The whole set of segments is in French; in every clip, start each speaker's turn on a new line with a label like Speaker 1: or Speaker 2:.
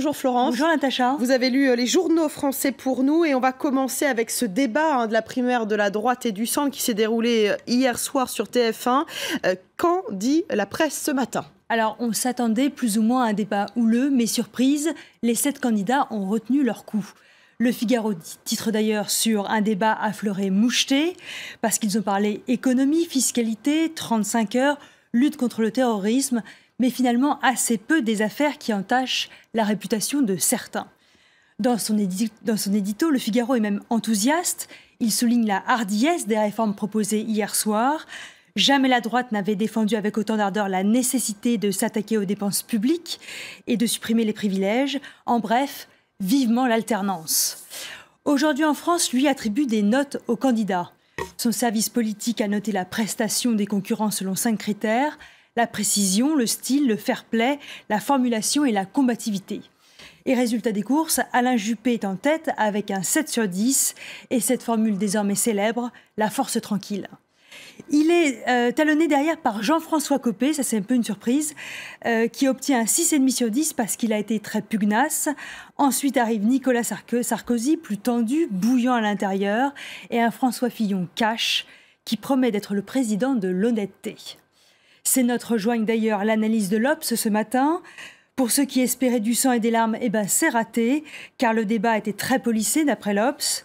Speaker 1: Bonjour Florence. Bonjour Natacha. Vous avez lu euh, les journaux français pour nous et on va commencer avec ce débat hein, de la primaire de la droite et du centre qui s'est déroulé euh, hier soir sur TF1. Euh, Quand
Speaker 2: dit la presse ce matin alors, on s'attendait plus ou moins à un débat houleux, mais surprise, les sept candidats ont retenu leur coup. Le Figaro titre d'ailleurs sur un débat affleuré moucheté, parce qu'ils ont parlé économie, fiscalité, 35 heures, lutte contre le terrorisme, mais finalement assez peu des affaires qui entachent la réputation de certains. Dans son, édito, Le Figaro est même enthousiaste. Il souligne la hardiesse des réformes proposées hier soir. Jamais la droite n'avait défendu avec autant d'ardeur la nécessité de s'attaquer aux dépenses publiques et de supprimer les privilèges. En bref, vivement l'alternance. Aujourd'hui en France, lui attribue des notes aux candidats. Son service politique a noté la prestation des concurrents selon cinq critères, la précision, le style, le fair play, la formulation et la combativité. Et résultat des courses, Alain Juppé est en tête avec un 7 sur 10 et cette formule désormais célèbre, la force tranquille. Il est euh, talonné derrière par Jean-François Copé, ça c'est un peu une surprise, euh, qui obtient un 6,5 sur 10 parce qu'il a été très pugnace. Ensuite arrive Nicolas Sarkozy, plus tendu, bouillant à l'intérieur, et un François Fillon cash, qui promet d'être le président de l'honnêteté. Ces notes rejoignent d'ailleurs l'analyse de l'Obs ce matin. Pour ceux qui espéraient du sang et des larmes, eh ben, c'est raté, car le débat était très policé d'après l'Obs.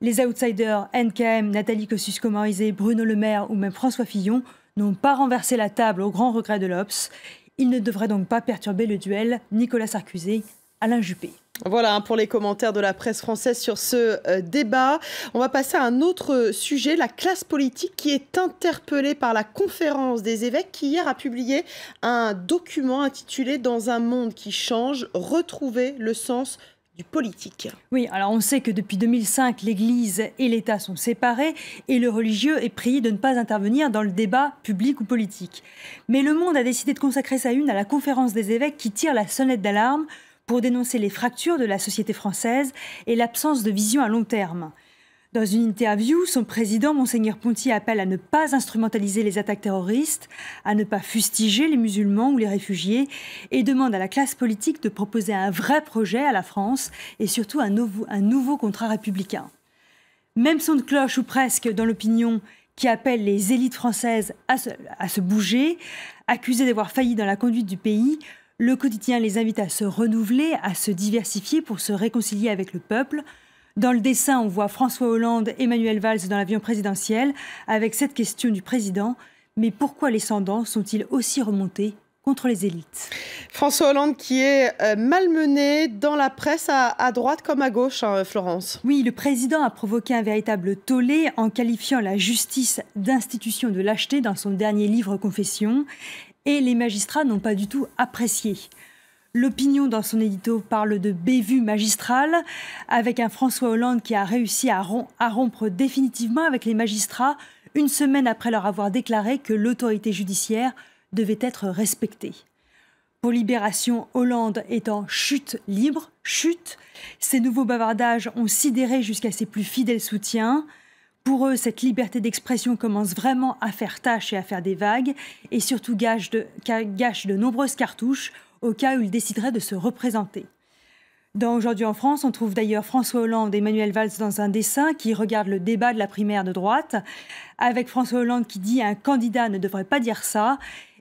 Speaker 2: Les outsiders NKM, Nathalie Kosciusko-Morizet, Bruno Le Maire ou même François Fillon n'ont pas renversé la table au grand regret de l'Obs. Ils ne devraient donc pas perturber le duel Nicolas Sarkozy Alain Juppé.
Speaker 1: Voilà hein, pour les commentaires de la presse française sur ce euh, débat. On va passer à un autre sujet, la classe politique qui est interpellée par la conférence des évêques qui hier a publié un document intitulé Dans un monde qui change, retrouver
Speaker 2: le sens du politique. Oui, alors on sait que depuis 2005, l'Église et l'État sont séparés et le religieux est prié de ne pas intervenir dans le débat public ou politique. Mais le monde a décidé de consacrer sa une à la conférence des évêques qui tire la sonnette d'alarme pour dénoncer les fractures de la société française et l'absence de vision à long terme. Dans une interview, son président, Monseigneur Ponty, appelle à ne pas instrumentaliser les attaques terroristes, à ne pas fustiger les musulmans ou les réfugiés, et demande à la classe politique de proposer un vrai projet à la France et surtout un, nouveau, contrat républicain. Même son de cloche ou presque dans l'opinion qui appelle les élites françaises à à se bouger, accusées d'avoir failli dans la conduite du pays, le quotidien les invite à se renouveler, à se diversifier pour se réconcilier avec le peuple. Dans le dessin, on voit François Hollande, Emmanuel Valls dans l'avion présidentiel, avec cette question du président Mais pourquoi les cendants sont-ils aussi remontés contre les élites
Speaker 1: François Hollande qui est euh, malmené
Speaker 2: dans la presse à, droite comme à gauche, hein, Florence. Oui, le président a provoqué un véritable tollé en qualifiant la justice d'institution de lâcheté dans son dernier livre Confession et les magistrats n'ont pas du tout apprécié. L'opinion dans son édito parle de bévue magistrale, avec un François Hollande qui a réussi à, rompre définitivement avec les magistrats une semaine après leur avoir déclaré que l'autorité judiciaire devait être respectée. Pour Libération, Hollande est en chute libre, chute. Ses nouveaux bavardages ont sidéré jusqu'à ses plus fidèles soutiens. Pour eux, cette liberté d'expression commence vraiment à faire tâche et à faire des vagues, et surtout gâche de, nombreuses cartouches au cas où ils décideraient de se représenter. Dans Aujourd'hui en France, on trouve d'ailleurs François Hollande et Emmanuel Valls dans un dessin qui regarde le débat de la primaire de droite, avec François Hollande qui dit un candidat ne devrait pas dire ça,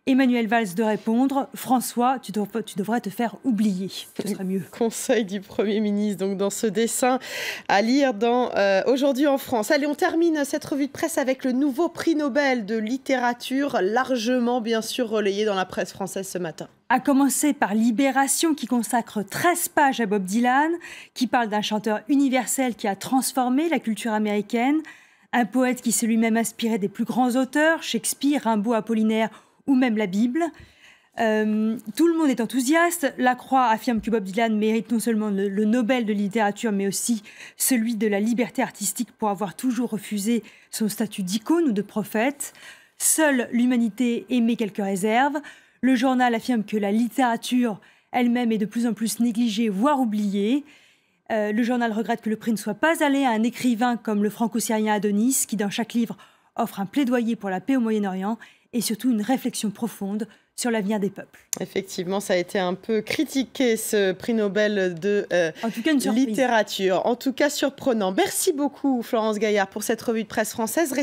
Speaker 2: Emmanuel Valls de répondre François, tu, devrais, tu devrais te faire oublier. Ce serait mieux.
Speaker 1: Conseil du Premier ministre, donc dans ce dessin à lire dans euh, Aujourd'hui en France. Allez, on termine cette revue de presse avec le nouveau prix Nobel de littérature, largement bien
Speaker 2: sûr relayé dans la
Speaker 1: presse française ce matin
Speaker 2: à commencer par Libération qui consacre 13 pages à Bob Dylan, qui parle d'un chanteur universel qui a transformé la culture américaine, un poète qui s'est lui-même inspiré des plus grands auteurs, Shakespeare, Rimbaud, Apollinaire ou même la Bible. Euh, tout le monde est enthousiaste. La Croix affirme que Bob Dylan mérite non seulement le, Nobel de littérature, mais aussi celui de la liberté artistique pour avoir toujours refusé son statut d'icône ou de prophète. Seule l'humanité émet quelques réserves. Le journal affirme que la littérature elle-même est de plus en plus négligée, voire oubliée. Euh, le journal regrette que le prix ne soit pas allé à un écrivain comme le franco-syrien Adonis, qui dans chaque livre offre un plaidoyer pour la paix au Moyen-Orient et surtout une réflexion profonde sur l'avenir des peuples.
Speaker 1: Effectivement, ça a été un peu critiqué, ce prix Nobel de euh, littérature. En tout cas, surprenant. Merci beaucoup, Florence Gaillard, pour cette revue de presse française.